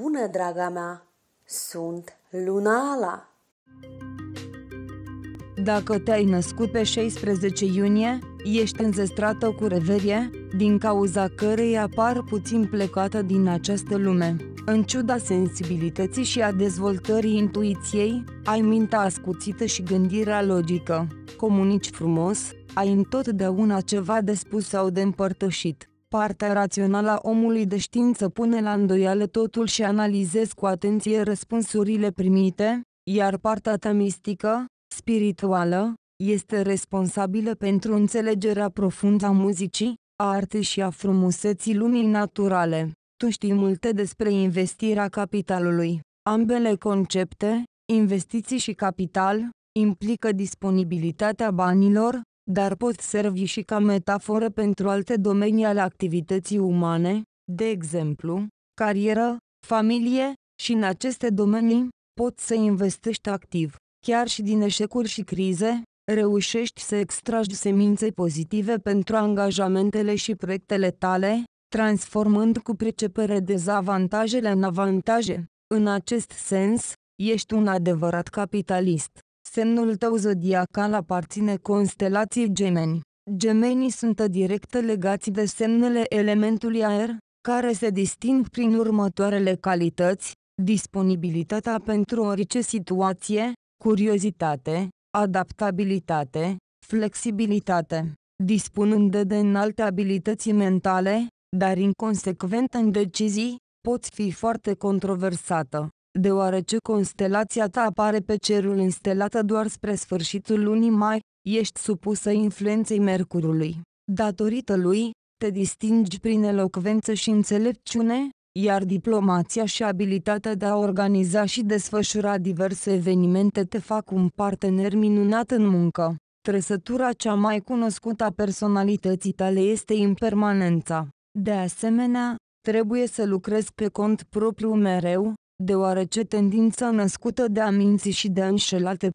bună, draga mea! Sunt Lunala! Dacă te-ai născut pe 16 iunie, ești înzestrată cu reverie, din cauza cărei apar puțin plecată din această lume. În ciuda sensibilității și a dezvoltării intuiției, ai mintea ascuțită și gândirea logică. Comunici frumos, ai întotdeauna ceva de spus sau de împărtășit. Partea rațională a omului de știință pune la îndoială totul și analizez cu atenție răspunsurile primite, iar partea ta mistică, spirituală, este responsabilă pentru înțelegerea profundă a muzicii, a artei și a frumuseții lumii naturale. Tu știi multe despre investirea capitalului. Ambele concepte, investiții și capital, implică disponibilitatea banilor, dar pot servi și ca metaforă pentru alte domenii ale activității umane, de exemplu, carieră, familie, și în aceste domenii, poți să investești activ. Chiar și din eșecuri și crize, reușești să extragi semințe pozitive pentru angajamentele și proiectele tale, transformând cu pricepere dezavantajele în avantaje. În acest sens, ești un adevărat capitalist. Semnul tău zodiacal aparține constelației gemeni. Gemenii sunt direct legați de semnele elementului aer, care se disting prin următoarele calități, disponibilitatea pentru orice situație, curiozitate, adaptabilitate, flexibilitate, dispunând de înalte abilități mentale, dar inconsecvent în decizii, poți fi foarte controversată deoarece constelația ta apare pe cerul înstelată doar spre sfârșitul lunii mai, ești supusă influenței Mercurului. Datorită lui, te distingi prin elocvență și înțelepciune, iar diplomația și abilitatea de a organiza și desfășura diverse evenimente te fac un partener minunat în muncă. Trăsătura cea mai cunoscută a personalității tale este impermanența. De asemenea, trebuie să lucrezi pe cont propriu mereu, deoarece tendința născută de a minți și de a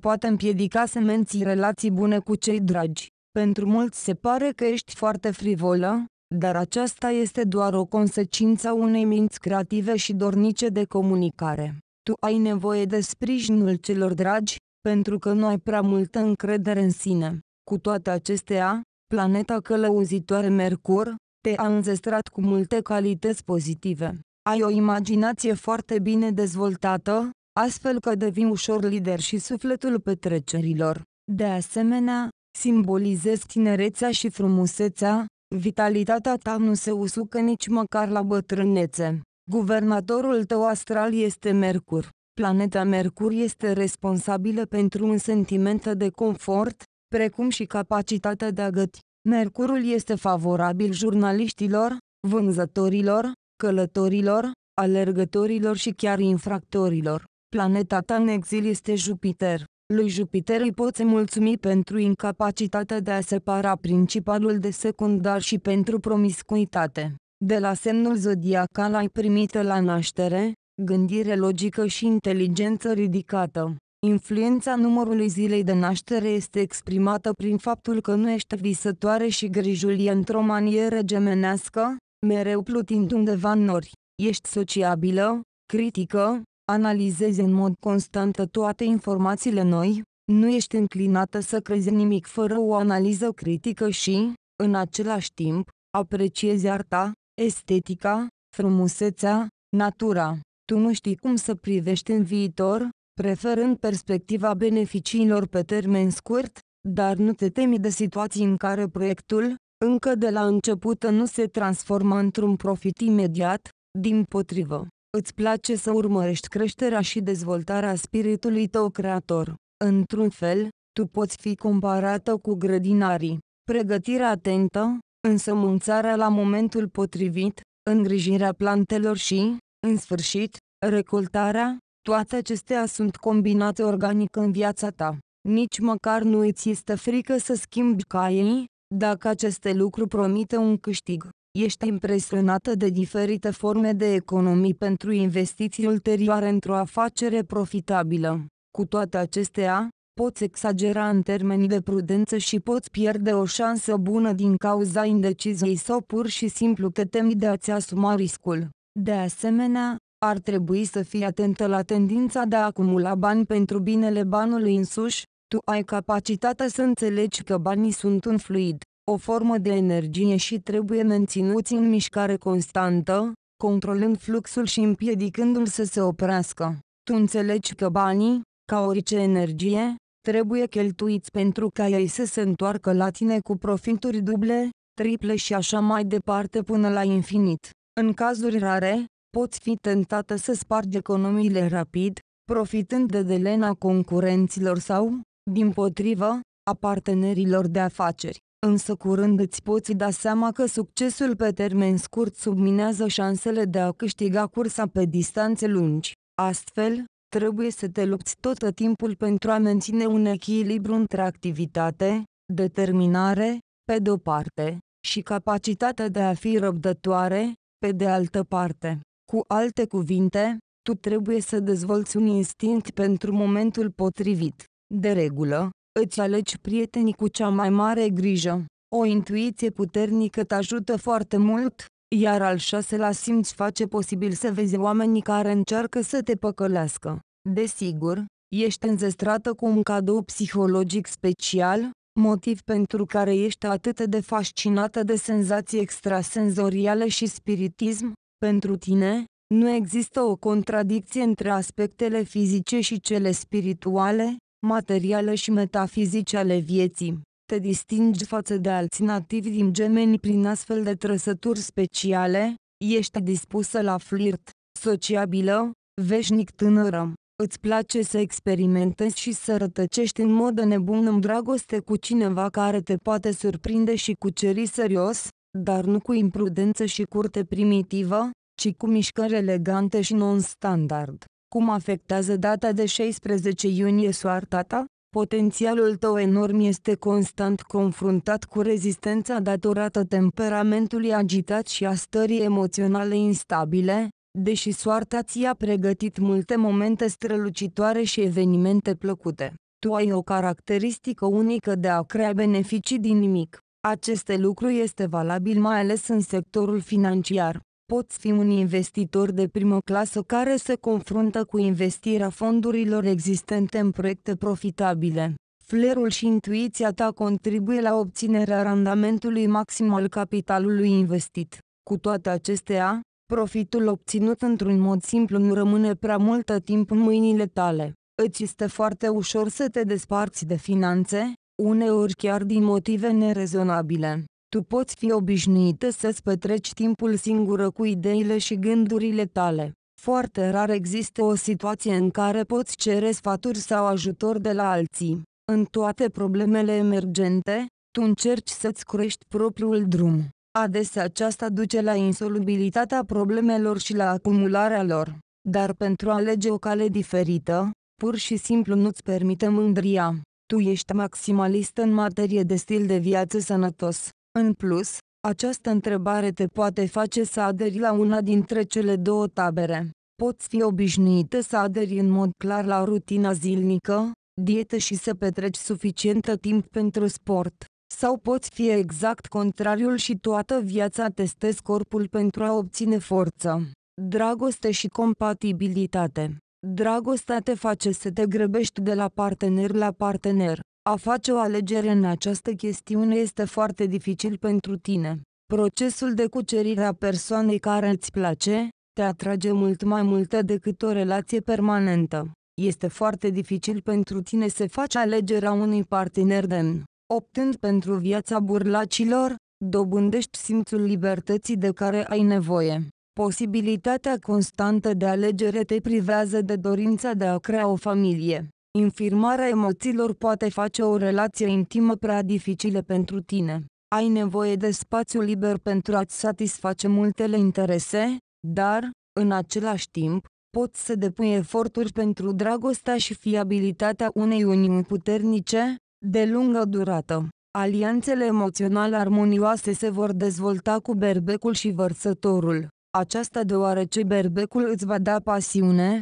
poate împiedica să menții relații bune cu cei dragi. Pentru mulți se pare că ești foarte frivolă, dar aceasta este doar o consecință a unei minți creative și dornice de comunicare. Tu ai nevoie de sprijinul celor dragi, pentru că nu ai prea multă încredere în sine. Cu toate acestea, planeta călăuzitoare Mercur te-a înzestrat cu multe calități pozitive. Ai o imaginație foarte bine dezvoltată, astfel că devii ușor lider și sufletul petrecerilor. De asemenea, simbolizezi tinerețea și frumusețea, vitalitatea ta nu se usucă nici măcar la bătrânețe. Guvernatorul tău astral este Mercur. Planeta Mercur este responsabilă pentru un sentiment de confort, precum și capacitatea de a găti. Mercurul este favorabil jurnaliștilor, vânzătorilor, călătorilor, alergătorilor și chiar infractorilor. Planeta ta în exil este Jupiter. Lui Jupiter îi poți mulțumi pentru incapacitatea de a separa principalul de secundar și pentru promiscuitate. De la semnul zodiacal ai primit la naștere, gândire logică și inteligență ridicată. Influența numărului zilei de naștere este exprimată prin faptul că nu ești visătoare și grijul e într-o manieră gemenească, mereu plutind undeva în nori. Ești sociabilă, critică, analizezi în mod constant toate informațiile noi, nu ești înclinată să crezi nimic fără o analiză critică și, în același timp, apreciezi arta, estetica, frumusețea, natura. Tu nu știi cum să privești în viitor, preferând perspectiva beneficiilor pe termen scurt, dar nu te temi de situații în care proiectul, încă de la început nu se transformă într-un profit imediat, din potrivă, îți place să urmărești creșterea și dezvoltarea spiritului tău creator. Într-un fel, tu poți fi comparată cu grădinarii. Pregătirea atentă, însămânțarea la momentul potrivit, îngrijirea plantelor și, în sfârșit, recoltarea, toate acestea sunt combinate organic în viața ta. Nici măcar nu îți este frică să schimbi caii, dacă aceste lucruri promite un câștig, ești impresionată de diferite forme de economii pentru investiții ulterioare într-o afacere profitabilă. Cu toate acestea, poți exagera în termeni de prudență și poți pierde o șansă bună din cauza indeciziei sau pur și simplu te temi de a-ți asuma riscul. De asemenea, ar trebui să fii atentă la tendința de a acumula bani pentru binele banului însuși, tu ai capacitatea să înțelegi că banii sunt un fluid, o formă de energie și trebuie menținuți în mișcare constantă, controlând fluxul și împiedicându-l să se oprească. Tu înțelegi că banii, ca orice energie, trebuie cheltuiți pentru ca ei să se întoarcă la tine cu profituri duble, triple și așa mai departe până la infinit. În cazuri rare, poți fi tentată să spargi economiile rapid, profitând de delena concurenților sau, din potrivă, a partenerilor de afaceri. Însă curând îți poți da seama că succesul pe termen scurt subminează șansele de a câștiga cursa pe distanțe lungi. Astfel, trebuie să te lupți tot timpul pentru a menține un echilibru între activitate, determinare, pe de-o parte, și capacitatea de a fi răbdătoare, pe de altă parte. Cu alte cuvinte, tu trebuie să dezvolți un instinct pentru momentul potrivit. De regulă, îți alegi prietenii cu cea mai mare grijă. O intuiție puternică te ajută foarte mult, iar al șaselea simț face posibil să vezi oamenii care încearcă să te păcălească. Desigur, ești înzestrată cu un cadou psihologic special, motiv pentru care ești atât de fascinată de senzații extrasenzoriale și spiritism, pentru tine, nu există o contradicție între aspectele fizice și cele spirituale, materiale și metafizice ale vieții. Te distingi față de alți nativi din gemeni prin astfel de trăsături speciale, ești dispusă la flirt, sociabilă, veșnic tânără. Îți place să experimentezi și să rătăcești în mod nebun în dragoste cu cineva care te poate surprinde și cuceri serios, dar nu cu imprudență și curte primitivă, ci cu mișcări elegante și non-standard. Cum afectează data de 16 iunie soarta ta? Potențialul tău enorm este constant confruntat cu rezistența datorată temperamentului agitat și a stării emoționale instabile, deși soarta ți-a pregătit multe momente strălucitoare și evenimente plăcute. Tu ai o caracteristică unică de a crea beneficii din nimic. Aceste lucru este valabil mai ales în sectorul financiar poți fi un investitor de primă clasă care se confruntă cu investirea fondurilor existente în proiecte profitabile. Flerul și intuiția ta contribuie la obținerea randamentului maxim al capitalului investit. Cu toate acestea, profitul obținut într-un mod simplu nu rămâne prea multă timp în mâinile tale. Îți este foarte ușor să te desparți de finanțe, uneori chiar din motive nerezonabile. Tu poți fi obișnuită să-ți petreci timpul singură cu ideile și gândurile tale. Foarte rar există o situație în care poți cere sfaturi sau ajutor de la alții. În toate problemele emergente, tu încerci să-ți crești propriul drum. Adesea aceasta duce la insolubilitatea problemelor și la acumularea lor. Dar pentru a alege o cale diferită, pur și simplu nu-ți permite mândria. Tu ești maximalist în materie de stil de viață sănătos. În plus, această întrebare te poate face să aderi la una dintre cele două tabere. Poți fi obișnuită să aderi în mod clar la rutina zilnică, dietă și să petreci suficientă timp pentru sport. Sau poți fi exact contrariul și toată viața testezi corpul pentru a obține forță, dragoste și compatibilitate. Dragostea te face să te grăbești de la partener la partener. A face o alegere în această chestiune este foarte dificil pentru tine. Procesul de cucerire a persoanei care îți place, te atrage mult mai multă decât o relație permanentă. Este foarte dificil pentru tine să faci alegerea unui partener demn. Optând pentru viața burlacilor, dobândești simțul libertății de care ai nevoie. Posibilitatea constantă de alegere te privează de dorința de a crea o familie. Infirmarea emoțiilor poate face o relație intimă prea dificilă pentru tine. Ai nevoie de spațiu liber pentru a-ți satisface multele interese, dar, în același timp, poți să depui eforturi pentru dragostea și fiabilitatea unei uniuni puternice, de lungă durată. Alianțele emoționale armonioase se vor dezvolta cu berbecul și vărsătorul. Aceasta deoarece berbecul îți va da pasiune,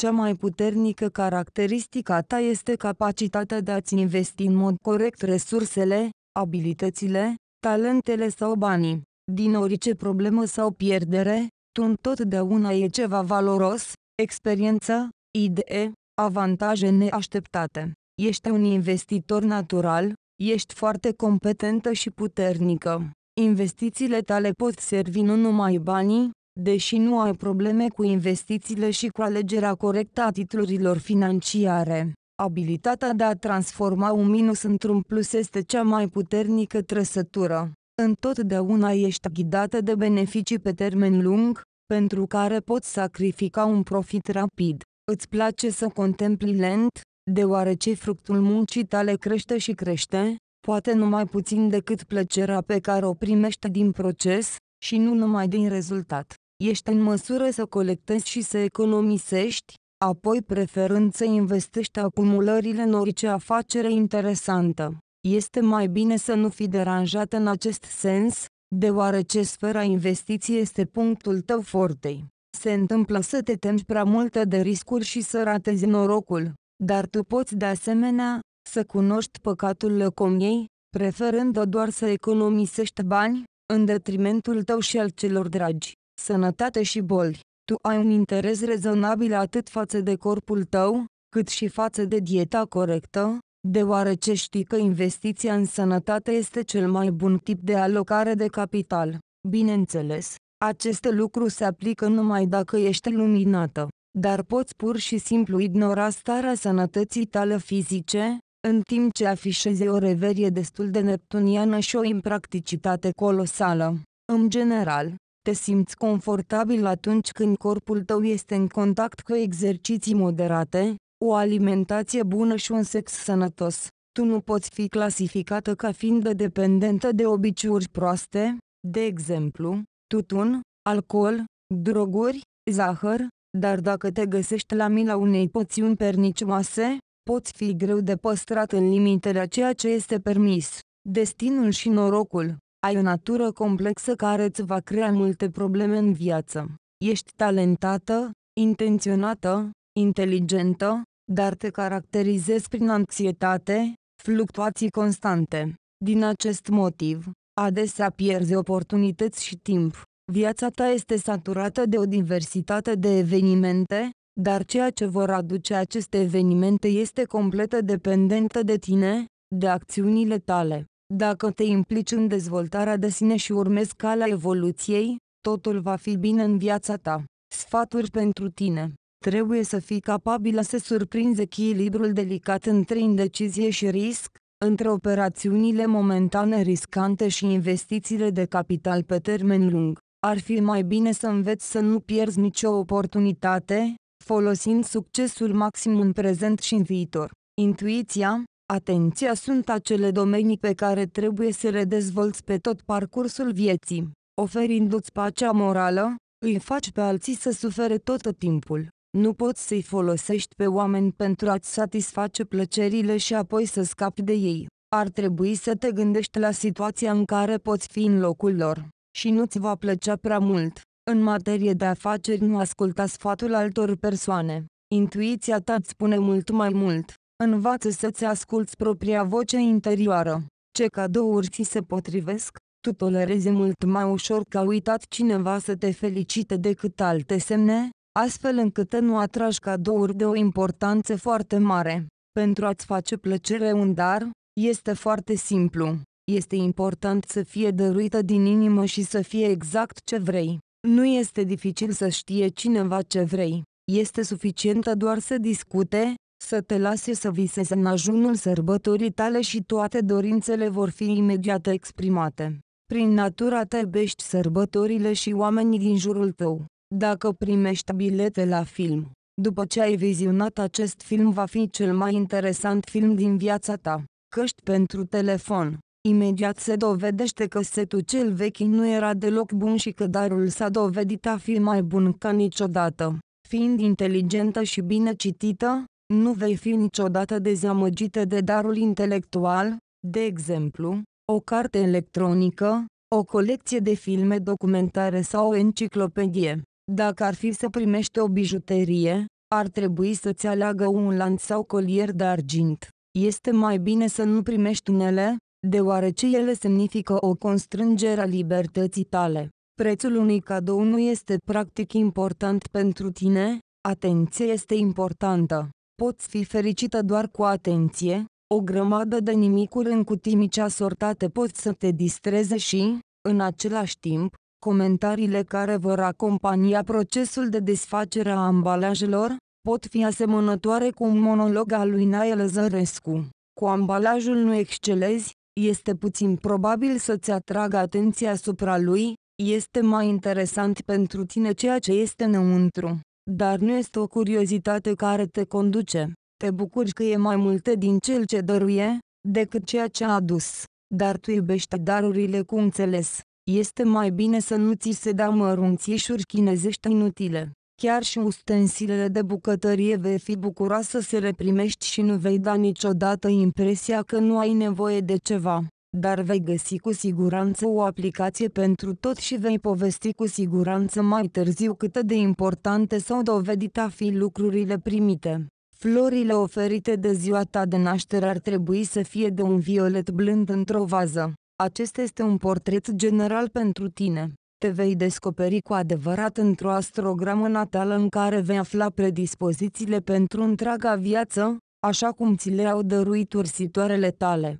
Cea mai puternică caracteristică a ta este capacitatea de a-ți investi în mod corect resursele, abilitățile, talentele sau banii. Din orice problemă sau pierdere, tu întotdeauna e ceva valoros, experiență, idee, avantaje neașteptate. Ești un investitor natural, ești foarte competentă și puternică. Investițiile tale pot servi nu numai banii, deși nu ai probleme cu investițiile și cu alegerea corectă a titlurilor financiare. Abilitatea de a transforma un minus într-un plus este cea mai puternică trăsătură. Întotdeauna ești ghidată de beneficii pe termen lung, pentru care poți sacrifica un profit rapid. Îți place să contempli lent, deoarece fructul muncii tale crește și crește, poate numai puțin decât plăcerea pe care o primești din proces, și nu numai din rezultat ești în măsură să colectezi și să economisești, apoi preferând să investești acumulările în orice afacere interesantă. Este mai bine să nu fi deranjat în acest sens, deoarece sfera investiției este punctul tău fortei. Se întâmplă să te temi prea multe de riscuri și să ratezi norocul, dar tu poți de asemenea să cunoști păcatul lăcomiei, preferând doar să economisești bani, în detrimentul tău și al celor dragi sănătate și boli. Tu ai un interes rezonabil atât față de corpul tău, cât și față de dieta corectă, deoarece știi că investiția în sănătate este cel mai bun tip de alocare de capital. Bineînțeles, aceste lucruri se aplică numai dacă ești luminată, dar poți pur și simplu ignora starea sănătății tale fizice, în timp ce afișezi o reverie destul de neptuniană și o impracticitate colosală. În general, te simți confortabil atunci când corpul tău este în contact cu exerciții moderate, o alimentație bună și un sex sănătos. Tu nu poți fi clasificată ca fiind dependentă de obiceiuri proaste, de exemplu, tutun, alcool, droguri, zahăr, dar dacă te găsești la mila unei poțiuni pernicioase, poți fi greu de păstrat în limitele a ceea ce este permis. Destinul și norocul ai o natură complexă care îți va crea multe probleme în viață. Ești talentată, intenționată, inteligentă, dar te caracterizezi prin anxietate, fluctuații constante. Din acest motiv, adesea pierzi oportunități și timp. Viața ta este saturată de o diversitate de evenimente, dar ceea ce vor aduce aceste evenimente este completă dependentă de tine, de acțiunile tale. Dacă te implici în dezvoltarea de sine și urmezi calea evoluției, totul va fi bine în viața ta. Sfaturi pentru tine trebuie să fii capabilă să surprinzi echilibrul delicat între indecizie și risc, între operațiunile momentane riscante și investițiile de capital pe termen lung. Ar fi mai bine să înveți să nu pierzi nicio oportunitate, folosind succesul maxim în prezent și în viitor. Intuiția, atenția sunt acele domenii pe care trebuie să le dezvolți pe tot parcursul vieții. Oferindu-ți pacea morală, îi faci pe alții să sufere tot timpul. Nu poți să-i folosești pe oameni pentru a-ți satisface plăcerile și apoi să scapi de ei. Ar trebui să te gândești la situația în care poți fi în locul lor. Și nu-ți va plăcea prea mult. În materie de afaceri nu asculta sfatul altor persoane. Intuiția ta îți spune mult mai mult. Învață să-ți asculți propria voce interioară. Ce cadouri ți se potrivesc, tu tolerezi mult mai ușor că a uitat cineva să te felicite decât alte semne, astfel încât nu atragi cadouri de o importanță foarte mare. Pentru a-ți face plăcere un dar, este foarte simplu. Este important să fie dăruită din inimă și să fie exact ce vrei. Nu este dificil să știe cineva ce vrei. Este suficientă doar să discute, să te lase să visezi în ajunul sărbătorii tale și toate dorințele vor fi imediat exprimate. Prin natura ta bești sărbătorile și oamenii din jurul tău. Dacă primești bilete la film, după ce ai vizionat acest film va fi cel mai interesant film din viața ta. Căști pentru telefon. Imediat se dovedește că setul cel vechi nu era deloc bun și că darul s-a dovedit a fi mai bun ca niciodată. Fiind inteligentă și bine citită, nu vei fi niciodată dezamăgită de darul intelectual, de exemplu, o carte electronică, o colecție de filme documentare sau o enciclopedie. Dacă ar fi să primești o bijuterie, ar trebui să-ți aleagă un lanț sau colier de argint. Este mai bine să nu primești unele, deoarece ele semnifică o constrângere a libertății tale. Prețul unui cadou nu este practic important pentru tine, atenție este importantă. Poți fi fericită doar cu atenție, o grămadă de nimicuri în cutii asortate pot să te distreze și, în același timp, comentariile care vor acompania procesul de desfacere a ambalajelor, pot fi asemănătoare cu un monolog al lui Nael Zărescu. Cu ambalajul nu excelezi, este puțin probabil să-ți atragă atenția asupra lui, este mai interesant pentru tine ceea ce este înăuntru dar nu este o curiozitate care te conduce. Te bucuri că e mai multe din cel ce dăruie, decât ceea ce a adus, dar tu iubești darurile cu înțeles. Este mai bine să nu ți se dea mărunțișuri chinezești inutile. Chiar și ustensilele de bucătărie vei fi bucuroasă să le primești și nu vei da niciodată impresia că nu ai nevoie de ceva dar vei găsi cu siguranță o aplicație pentru tot și vei povesti cu siguranță mai târziu cât de importante s-au dovedit a fi lucrurile primite. Florile oferite de ziua ta de naștere ar trebui să fie de un violet blând într-o vază. Acesta este un portret general pentru tine. Te vei descoperi cu adevărat într-o astrogramă natală în care vei afla predispozițiile pentru întreaga viață, așa cum ți le-au dăruit ursitoarele tale.